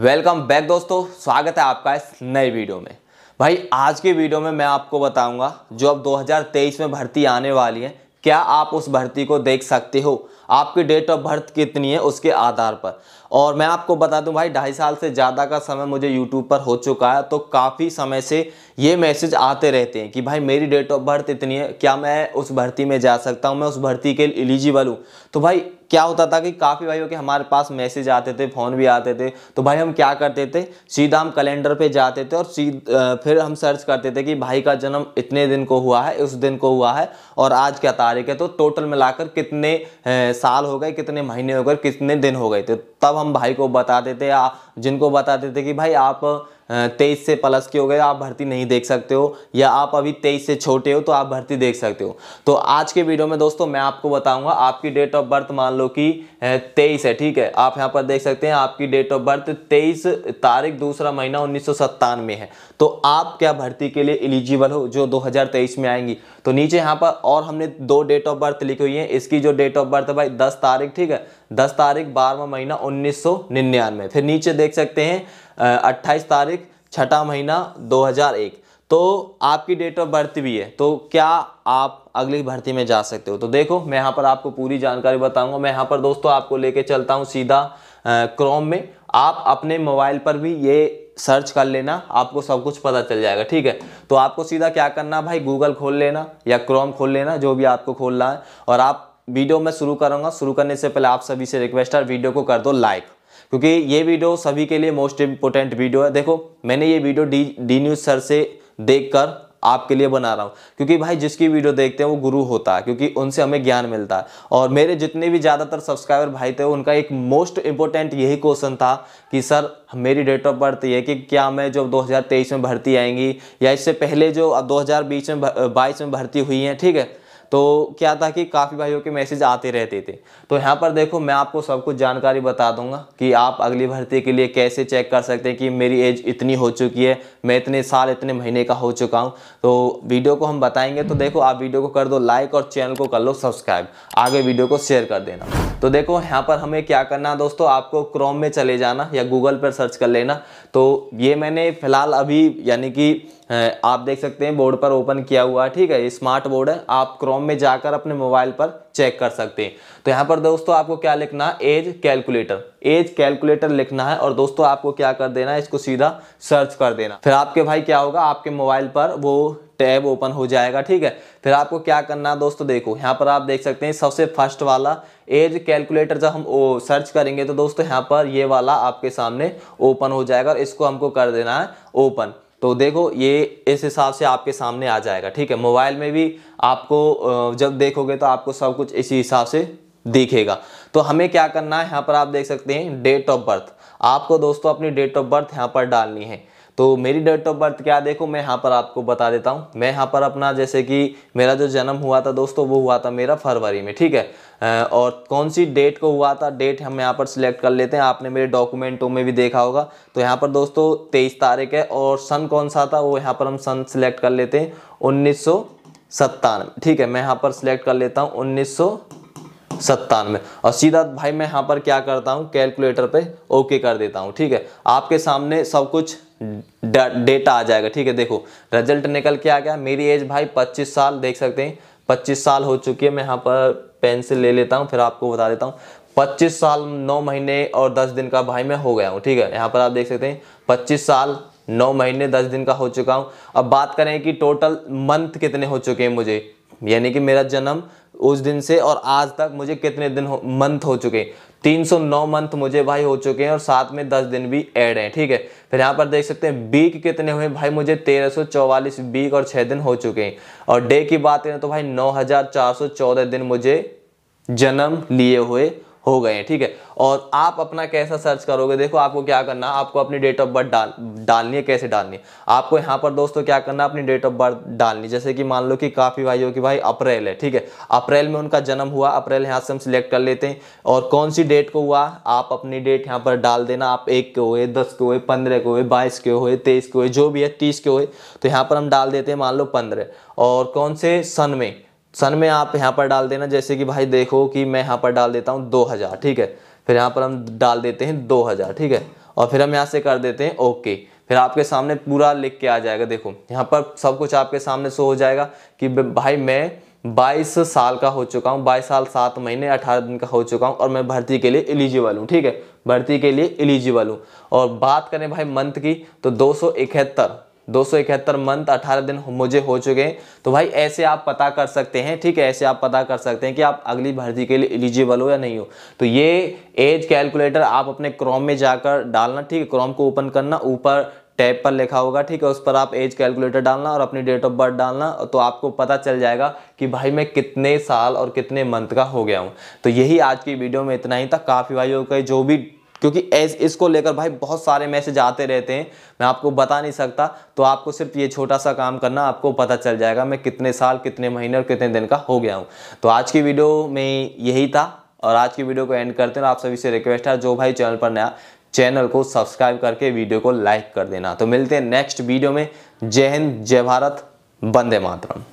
welcome back दोस्तों स्वागत है आपका इस नए वीडियो में भाई आज के वीडियो में मैं आपको बताऊंगा जो अब 2023 में भर्ती आने वाली है क्या आप उस भर्ती को देख सकते हो आपकी डेट ऑफ बर्थ कितनी है उसके आधार पर और मैं आपको बता दूं भाई ढाई साल से ज़्यादा का समय मुझे यूट्यूब पर हो चुका है तो काफ़ी समय से ये मैसेज आते रहते हैं कि भाई मेरी डेट ऑफ बर्थ इतनी है क्या मैं उस भर्ती में जा सकता हूँ मैं उस भर्ती के लिए एलिजिबल हूँ तो भाई क्या होता था कि काफ़ी भाइयों के हमारे पास मैसेज आते थे फ़ोन भी आते थे तो भाई हम क्या करते थे सीधा हम कैलेंडर पे जाते थे और सी फिर हम सर्च करते थे कि भाई का जन्म इतने दिन को हुआ है उस दिन को हुआ है और आज क्या तारीख है तो टोटल मिलाकर कितने साल हो गए कितने महीने हो गए कितने दिन हो गए थे तब हम भाई को बताते थे जिनको बताते थे कि भाई आप तेईस से प्लस के हो गए आप भर्ती नहीं देख सकते हो या आप अभी तेईस से छोटे हो तो आप भर्ती देख सकते हो तो आज के वीडियो में दोस्तों मैं आपको बताऊंगा आपकी डेट ऑफ बर्थ मान लो कि तेईस है ठीक है आप यहाँ पर देख सकते हैं आपकी डेट ऑफ बर्थ तेईस तारीख दूसरा महीना उन्नीस है तो आप क्या भर्ती के लिए एलिजिबल हो जो तेईस में आएंगी तो नीचे यहाँ पर और हमने दो डेट ऑफ बर्थ लिखी हुई है इसकी जो डेट ऑफ बर्थ है भाई दस तारीख ठीक है दस तारीख बारहवा महीना उन्नीस फिर नीचे देख सकते हैं अट्ठाईस तारीख छठा महीना 2001 तो आपकी डेट ऑफ बर्थ भी है तो क्या आप अगली भर्ती में जा सकते हो तो देखो मैं यहाँ पर आपको पूरी जानकारी बताऊंगा मैं यहाँ पर दोस्तों आपको लेके चलता हूँ सीधा क्रोम में आप अपने मोबाइल पर भी ये सर्च कर लेना आपको सब कुछ पता चल जाएगा ठीक है तो आपको सीधा क्या करना भाई गूगल खोल लेना या क्रोम खोल लेना जो भी आपको खोलना है और आप वीडियो में शुरू करूँगा शुरू करने से पहले आप सभी से रिक्वेस्ट है वीडियो को कर दो लाइक क्योंकि ये वीडियो सभी के लिए मोस्ट इम्पोर्टेंट वीडियो है देखो मैंने ये video D D news sir से देखकर आपके लिए बना रहा हूँ क्योंकि भाई जिसकी वीडियो देखते हैं वो गुरु होता है क्योंकि उनसे हमें ज्ञान मिलता है और मेरे जितने भी ज़्यादातर सब्सक्राइबर भाई थे उनका एक मोस्ट इम्पोर्टेंट यही क्वेश्चन था कि सर मेरी डेट ऑफ बर्थ ये कि क्या मैं जो 2023 में भर्ती आएंगी या इससे पहले जो 2020 में 22 में भर्ती हुई हैं ठीक है तो क्या था कि काफ़ी भाइयों के मैसेज आते रहते थे तो यहाँ पर देखो मैं आपको सब कुछ जानकारी बता दूंगा कि आप अगली भर्ती के लिए कैसे चेक कर सकते हैं कि मेरी एज इतनी हो चुकी है मैं इतने साल इतने महीने का हो चुका हूँ तो वीडियो को हम बताएंगे तो देखो आप वीडियो को कर दो लाइक और चैनल को कर लो सब्सक्राइब आगे वीडियो को शेयर कर देना तो देखो यहाँ पर हमें क्या करना है दोस्तों आपको क्रोम में चले जाना या गूगल पर सर्च कर लेना तो ये मैंने फ़िलहाल अभी यानी कि आप देख सकते हैं बोर्ड पर ओपन किया हुआ है ठीक है ये स्मार्ट बोर्ड है आप क्रोम में जाकर अपने मोबाइल पर चेक कर सकते हैं तो यहाँ पर दोस्तों आपको क्या लिखना है एज कैलकुलेटर एज कैलकुलेटर लिखना है और दोस्तों आपको क्या कर देना है इसको सीधा सर्च कर देना फिर आपके भाई क्या होगा आपके मोबाइल पर वो टैब ओपन हो जाएगा ठीक है फिर आपको क्या करना है दोस्तों देखो यहाँ पर आप देख सकते हैं सबसे फर्स्ट वाला एज कैलकुलेटर जब हम ओ, सर्च करेंगे तो दोस्तों यहाँ पर ये वाला आपके सामने ओपन हो जाएगा और इसको हमको कर देना है ओपन तो देखो ये इस हिसाब से आपके सामने आ जाएगा ठीक है मोबाइल में भी आपको जब देखोगे तो आपको सब कुछ इसी हिसाब से दिखेगा तो हमें क्या करना है यहाँ पर आप देख सकते हैं डेट ऑफ बर्थ आपको दोस्तों अपनी डेट ऑफ बर्थ यहाँ पर डालनी है तो मेरी डेट ऑफ बर्थ क्या देखो मैं यहाँ पर आपको बता देता हूँ मैं यहाँ पर अपना जैसे कि मेरा जो जन्म हुआ था दोस्तों वो हुआ था मेरा फरवरी में ठीक है और कौन सी डेट को हुआ था डेट हम यहाँ पर सिलेक्ट कर लेते हैं आपने मेरे डॉक्यूमेंटों में भी देखा होगा तो यहाँ पर दोस्तों तेईस तारीख है और सन कौन सा था वो यहाँ पर हम सन सिलेक्ट कर लेते हैं उन्नीस सत्तानवे ठीक है मैं यहाँ पर सिलेक्ट कर लेता हूँ उन्नीस सत्तानवे और सीधा भाई मैं यहाँ पर क्या करता हूँ कैलकुलेटर पे ओके कर देता हूँ ठीक है आपके सामने सब कुछ डेटा आ जाएगा ठीक है देखो रिजल्ट निकल के आ गया मेरी एज भाई 25 साल देख सकते हैं 25 साल हो चुकी है मैं यहाँ पर पेंसिल ले लेता हूँ फिर आपको बता देता हूँ 25 साल 9 महीने और 10 दिन का भाई मैं हो गया हूँ ठीक है यहाँ पर आप देख सकते हैं 25 साल नौ महीने दस दिन का हो चुका हूँ अब बात करें कि टोटल मंथ कितने हो चुके हैं मुझे यानी कि मेरा जन्म उस दिन से और आज तक मुझे कितने दिन हो मंथ हो चुके 309 मंथ मुझे भाई हो चुके हैं और साथ में 10 दिन भी ऐड हैं ठीक है फिर यहाँ पर देख सकते हैं बीक कितने हुए भाई मुझे 1344 बीक और 6 दिन हो चुके हैं और डे की बात करें तो भाई 9414 दिन मुझे जन्म लिए हुए हो गए हैं ठीक है और आप अपना कैसा सर्च करोगे देखो आपको क्या करना आपको अपनी डेट ऑफ बर्थ डाल डालनी है कैसे डालनी है आपको यहाँ पर दोस्तों क्या करना अपनी डेट ऑफ बर्थ डालनी जैसे कि मान लो कि काफ़ी भाइयों की भाई अप्रैल है ठीक है अप्रैल में उनका जन्म हुआ अप्रैल यहाँ से हम सिलेक्ट कर लेते हैं और कौन सी डेट को हुआ आप अपनी डेट यहाँ पर डाल देना आप एक के हुए दस के हुए पंद्रह के हुए बाईस के हुए तेईस के हुए जो भी है तीस के हुए तो यहाँ पर हम डाल देते हैं मान लो पंद्रह और कौन से सन में सन में आप यहाँ पर डाल देना जैसे कि भाई देखो कि मैं यहाँ पर डाल देता हूँ दो हज़ार ठीक है फिर यहाँ पर हम डाल देते हैं दो हज़ार ठीक है और फिर हम यहाँ से कर देते हैं ओके फिर आपके सामने पूरा लिख के आ जाएगा देखो यहाँ पर सब कुछ आपके सामने शो हो जाएगा कि भाई मैं बाईस साल का हो चुका हूँ बाईस साल सात महीने अठारह दिन का हो चुका हूँ और मैं भर्ती के लिए एलिजिबल हूँ ठीक है भर्ती के लिए एलिजिबल हूँ और बात करें भाई मंथ की तो दो सौ इकहत्तर दो मंथ अठारह दिन मुझे हो चुके हैं तो भाई ऐसे आप पता कर सकते हैं ठीक है ऐसे आप पता कर सकते हैं कि आप अगली भर्ती के लिए एलिजिबल हो या नहीं हो तो ये एज कैलकुलेटर आप अपने क्रोम में जाकर डालना ठीक है क्रोम को ओपन करना ऊपर टैब पर लिखा होगा ठीक है उस पर आप एज कैलकुलेटर डालना और अपनी डेट ऑफ बर्थ डालना तो आपको पता चल जाएगा कि भाई मैं कितने साल और कितने मंथ का हो गया हूँ तो यही आज की वीडियो में इतना ही था काफ़ी भाइयों का जो भी क्योंकि एस इसको लेकर भाई बहुत सारे मैसेज आते रहते हैं मैं आपको बता नहीं सकता तो आपको सिर्फ ये छोटा सा काम करना आपको पता चल जाएगा मैं कितने साल कितने महीने और कितने दिन का हो गया हूँ तो आज की वीडियो में यही था और आज की वीडियो को एंड करते हैं आप सभी से रिक्वेस्ट है जो भाई चैनल पर नया चैनल को सब्सक्राइब करके वीडियो को लाइक कर देना तो मिलते हैं नेक्स्ट वीडियो में जय हिंद जय भारत वंदे मातरम